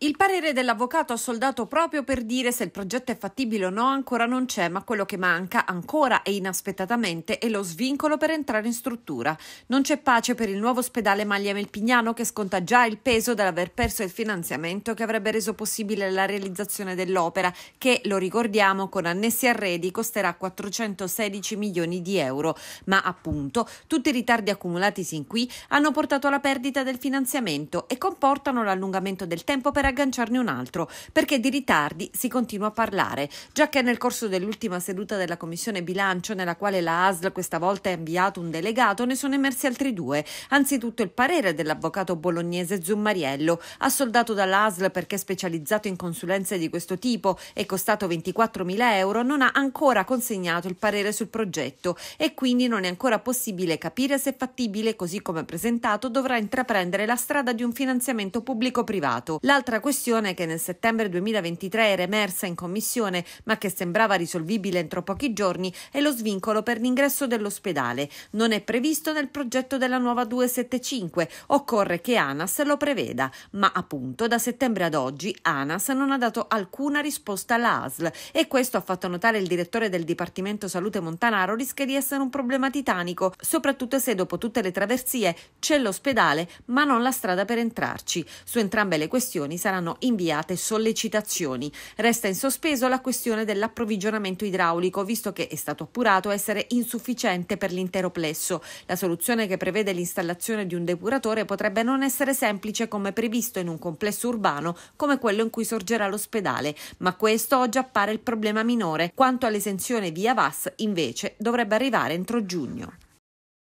Il parere dell'avvocato ha soldato proprio per dire se il progetto è fattibile o no ancora non c'è, ma quello che manca ancora e inaspettatamente è lo svincolo per entrare in struttura. Non c'è pace per il nuovo ospedale Maglia Melpignano che sconta già il peso dell'aver perso il finanziamento che avrebbe reso possibile la realizzazione dell'opera che, lo ricordiamo, con annessi arredi costerà 416 milioni di euro. Ma appunto, tutti i ritardi accumulati sin qui hanno portato alla perdita del finanziamento e comportano l'allungamento del tempo per agganciarne un altro, perché di ritardi si continua a parlare, già che nel corso dell'ultima seduta della Commissione Bilancio, nella quale la ASL questa volta ha inviato un delegato, ne sono emersi altri due, anzitutto il parere dell'avvocato bolognese Zummariello, assoldato dall'ASL perché specializzato in consulenze di questo tipo e costato 24.000 euro, non ha ancora consegnato il parere sul progetto e quindi non è ancora possibile capire se fattibile, così come presentato, dovrà intraprendere la strada di un finanziamento pubblico-privato. L'altra Altra questione che nel settembre 2023 era emersa in commissione, ma che sembrava risolvibile entro pochi giorni, è lo svincolo per l'ingresso dell'ospedale. Non è previsto nel progetto della nuova 275, occorre che ANAS lo preveda, ma appunto da settembre ad oggi ANAS non ha dato alcuna risposta alla ASL e questo ha fatto notare il direttore del Dipartimento Salute Montanaro rischia di essere un problema titanico, soprattutto se dopo tutte le traversie c'è l'ospedale ma non la strada per entrarci. Su entrambe le questioni saranno inviate sollecitazioni. Resta in sospeso la questione dell'approvvigionamento idraulico, visto che è stato appurato essere insufficiente per l'intero plesso. La soluzione che prevede l'installazione di un depuratore potrebbe non essere semplice come previsto in un complesso urbano come quello in cui sorgerà l'ospedale, ma questo oggi appare il problema minore. Quanto all'esenzione via VAS, invece, dovrebbe arrivare entro giugno.